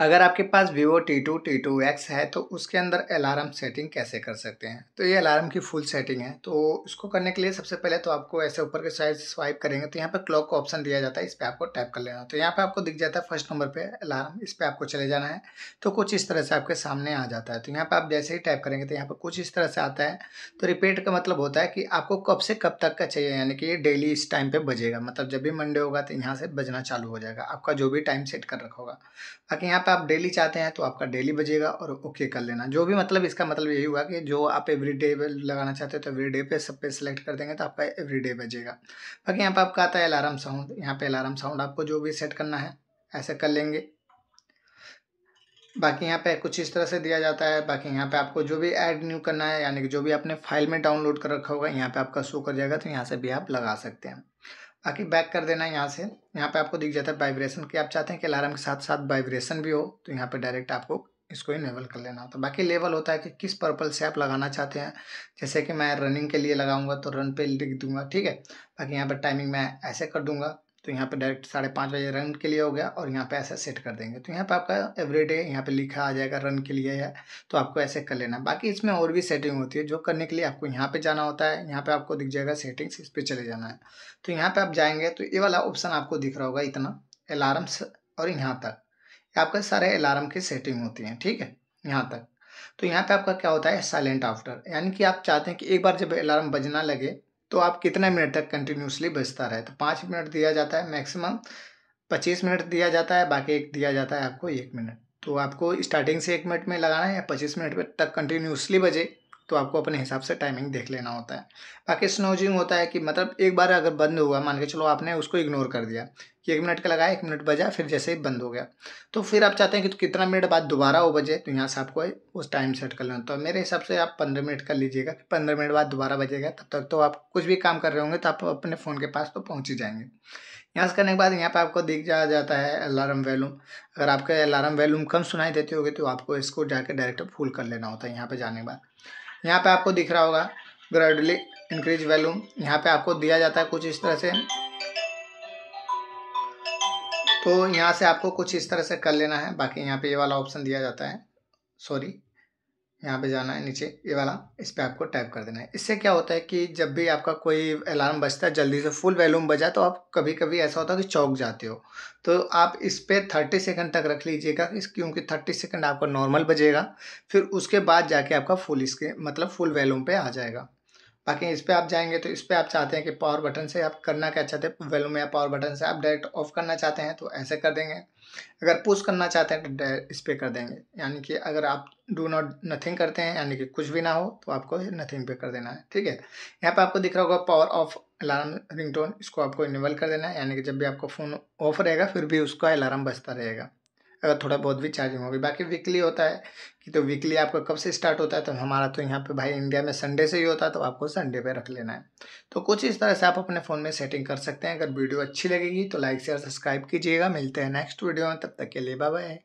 अगर आपके पास Vivo T two T two X है तो उसके अंदर अलार्म सेटिंग कैसे कर सकते हैं तो ये अलार्म की फुल सेटिंग है तो इसको करने के लिए सबसे पहले तो आपको ऐसे ऊपर के साइड स्वाइप करेंगे तो यहाँ पर क्लॉक का ऑप्शन दिया जाता है इस पर आपको टैप कर लेना तो यहाँ पर आपको दिख जाता है फर्स्ट नंबर पर अलार्म इस पर आपको चले जाना है तो कुछ इस तरह से आपके सामने आ जाता है तो यहाँ पर आप जैसे ही टाइप करेंगे तो यहाँ पर कुछ इस तरह से आता है तो रिपीट का मतलब होता है कि आपको कब से कब तक का चाहिए यानी कि ये डेली इस टाइम पर बजेगा मतलब जब भी मंडे होगा तो यहाँ से बजना चालू हो जाएगा आपका जो भी टाइम सेट कर रखा होगा बाकी यहाँ पे आप डेली चाहते हैं तो आपका डेली बजेगा और ओके कर लेना जो भी मतलब इसका मतलब यही हुआ कि जो आप एवरी डे लगाना चाहते हो तो एवरी डे पे सब पे सिलेक्ट कर देंगे तो आपका एवरी डे बजेगा बाकी यहाँ पर आपका आता है अलार्म साउंड यहाँ पे अलार्म साउंड आपको जो भी सेट करना है ऐसे कर लेंगे बाकी यहाँ पे कुछ इस तरह से दिया जाता है बाकी यहाँ पे आपको जो भी ऐड न्यू करना है यानी कि जो भी आपने फाइल में डाउनलोड कर रखा होगा यहाँ पे आपका शो कर जाएगा तो यहाँ से भी आप लगा सकते हैं आके बैक कर देना है यहाँ से यहाँ पे आपको दिख जाता है वाइब्रेशन कि आप चाहते हैं कि अलार्म के साथ साथ वाइब्रेशन भी हो तो यहाँ पे डायरेक्ट आपको इसको इनेबल कर लेना होता तो है बाकी लेवल होता है कि किस पर्पल से आप लगाना चाहते हैं जैसे कि मैं रनिंग के लिए लगाऊंगा तो रन पे लिख दूंगा ठीक है बाकी यहाँ पर टाइमिंग मैं ऐसे कर दूंगा तो यहाँ पर डायरेक्ट साढ़े पाँच बजे रन के लिए हो गया और यहाँ पे ऐसे सेट कर देंगे तो यहाँ पे आपका एवरी डे यहाँ पर लिखा आ जाएगा रन के लिए है तो आपको ऐसे कर लेना बाकी इसमें और भी सेटिंग होती है जो करने के लिए आपको यहाँ पे जाना होता है यहाँ पे आपको दिख जाएगा सेटिंग्स इस पर चले जाना है तो यहाँ पर आप जाएंगे तो ये वाला ऑप्शन आपको दिख रहा होगा इतना अलार्म्स और यहाँ तक आपका सारे अलार्म की सेटिंग होती हैं ठीक है यहाँ तक तो यहाँ पे आपका क्या होता है साइलेंट आफ्टर यानी कि आप चाहते हैं कि एक बार जब अलार्म बजना लगे तो आप कितने मिनट तक कंटिन्यूसली बजता रहे तो पाँच मिनट दिया जाता है मैक्सिमम पच्चीस मिनट दिया जाता है बाकी एक दिया जाता है आपको एक मिनट तो आपको स्टार्टिंग से एक मिनट में लगाना है या पच्चीस मिनट तक कंटिन्यूसली बजे तो आपको अपने हिसाब से टाइमिंग देख लेना होता है बाकी स्नोजिंग होता है कि मतलब एक बार अगर बंद हुआ मान के चलो आपने उसको इग्नोर कर दिया कि एक मिनट का लगाया एक मिनट बजा फिर जैसे ही बंद हो गया तो फिर आप चाहते हैं कि तो कितना मिनट बाद दोबारा वो बजे तो यहाँ से आपको उस टाइम सेट कर लेना तो मेरे हिसाब से आप पंद्रह मिनट कर लीजिएगा पंद्रह मिनट बाद दोबारा बजेगा तब तक तो आप कुछ भी काम कर रहे होंगे तो आप अपने फ़ोन के पास तो पहुँच ही जाएंगे यहाँ से करने के बाद यहाँ पर आपको दिख जा जाता है अलार्म वैल्यूम अगर आपके अलार्म वैल्यूम कम सुनाई देती होगी तो आपको इसको जाकर डायरेक्ट फुल कर लेना होता है यहाँ पे जाने के बाद यहाँ पर आपको दिख रहा होगा ग्रेडली इंक्रीज वैल्यूम यहाँ पे आपको दिया जाता है कुछ इस तरह से तो यहाँ से आपको कुछ इस तरह से कर लेना है बाकी यहाँ पे ये वाला ऑप्शन दिया जाता है सॉरी यहाँ पे जाना है नीचे ये वाला इस पर आपको टाइप कर देना है इससे क्या होता है कि जब भी आपका कोई अलार्म बजता है जल्दी से फुल वैल्यूम बजा तो आप कभी कभी ऐसा होता है कि चौक जाते हो तो आप इस पर थर्टी सेकंड तक रख लीजिएगा क्योंकि थर्टी सेकंड आपका नॉर्मल बजेगा फिर उसके बाद जाके आपका फुल इसके मतलब फुल वैल्यूम पर आ जाएगा बाकी इस पर आप जाएंगे तो इस पर आप चाहते हैं कि पावर बटन से आप करना क्या चाहते हैं वैल्यूम या पावर बटन से आप डायरेक्ट ऑफ करना चाहते हैं तो ऐसे कर देंगे अगर पुश करना चाहते हैं तो इस पर कर देंगे यानी कि अगर आप डू नॉट नथिंग करते हैं यानी कि कुछ भी ना हो तो आपको नथिंग पे कर देना है ठीक है यहाँ पर आपको दिख रहा होगा पावर ऑफ अलार्म रिंगटोन इसको आपको इनेबल कर देना है यानी कि जब भी आपका फ़ोन ऑफ रहेगा फिर भी उसका अलार्म बचता रहेगा अगर थोड़ा बहुत भी चार्जिंग होगी बाकी वीकली होता है कि तो वीकली आपका कब से स्टार्ट होता है तो हमारा तो यहाँ पे भाई इंडिया में संडे से ही होता है तो आपको संडे पे रख लेना है तो कुछ इस तरह से आप अपने फ़ोन में सेटिंग कर सकते हैं अगर वीडियो अच्छी लगेगी तो लाइक शेयर सब्सक्राइब कीजिएगा मिलते हैं नेक्स्ट वीडियो में तब तक के लिए बाय